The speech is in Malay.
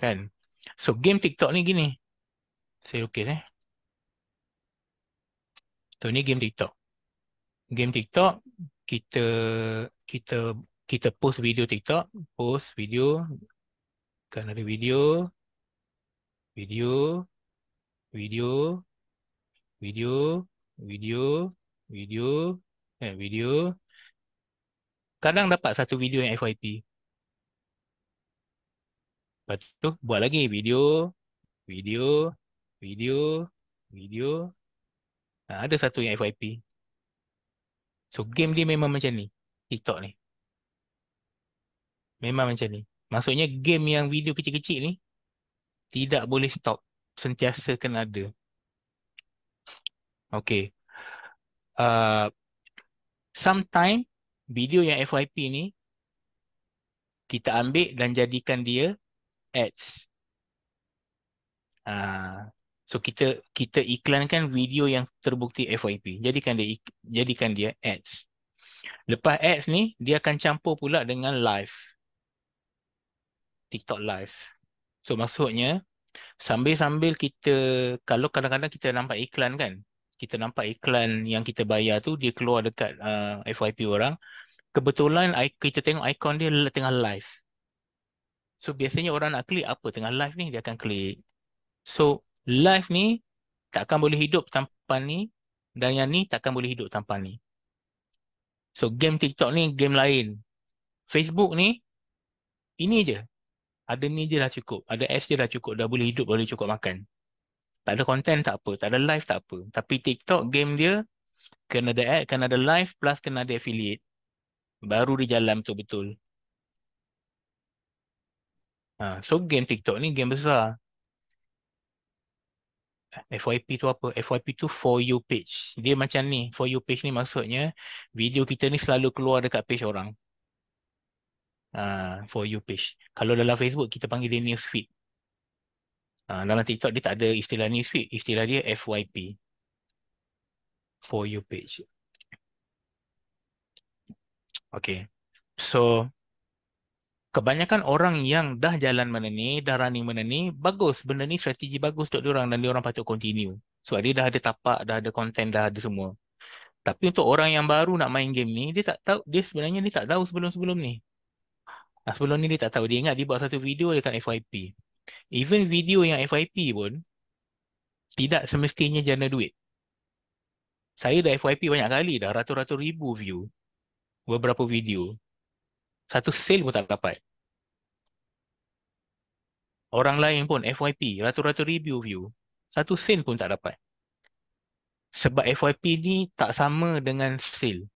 Kan? So game TikTok ni gini. Saya lukis eh. So ni game TikTok. Game TikTok kita kita kita post video TikTok, post video kan ada video video video video video video eh, video kadang dapat satu video yang FYP Lepas tu buat lagi video, video, video, video. Ha, ada satu yang FYP. So game dia memang macam ni. TikTok ni. Memang macam ni. Maksudnya game yang video kecil-kecil ni tidak boleh stop. Sentiasa kena ada. Okay. Uh, sometime video yang FYP ni kita ambil dan jadikan dia ads. Uh, so kita kita iklankan video yang terbukti FYP. Jadikan dia jadikan dia ads. Lepas ads ni dia akan campur pula dengan live. TikTok live. So maksudnya sambil-sambil kita kalau kadang-kadang kita nampak iklan kan. Kita nampak iklan yang kita bayar tu dia keluar dekat uh, ah, FYP orang. Kebetulan kita tengok ikon dia tengah live. So biasanya orang nak klik apa tengah live ni dia akan klik. So live ni takkan boleh hidup tanpa ni dan yang ni takkan boleh hidup tanpa ni. So game TikTok ni game lain. Facebook ni ini je. Ada ni je dah cukup. Ada S je dah cukup. Dah boleh hidup, boleh cukup makan. Tak ada content tak apa. Tak ada live tak apa. Tapi TikTok game dia kena ada ad, kena ada live plus kena ada affiliate. Baru dia jalan betul-betul. Ha, so game TikTok ni game besar. FYP tu apa? FYP tu for you page. Dia macam ni. For you page ni maksudnya video kita ni selalu keluar dekat page orang. Ha, for you page. Kalau dalam Facebook kita panggil dia news feed. Ha, dalam TikTok dia tak ada istilah news feed. Istilah dia FYP. For you page. Okay. So, kebanyakan orang yang dah jalan benda ni, dah running benda ni, bagus. Benda ni strategi bagus untuk orang dan orang patut continue. Sebab dia dah ada tapak, dah ada konten, dah ada semua. Tapi untuk orang yang baru nak main game ni, dia tak tahu, dia sebenarnya dia tak tahu sebelum-sebelum ni. Nah, sebelum ni dia tak tahu, dia ingat dia buat satu video dekat FYP. Even video yang FYP pun, tidak semestinya jana duit. Saya dah FYP banyak kali dah, ratus-ratus ribu view. Beberapa video satu sale pun tak dapat. Orang lain pun FYP, ratu-ratu review view, satu sale pun tak dapat. Sebab FYP ni tak sama dengan sale.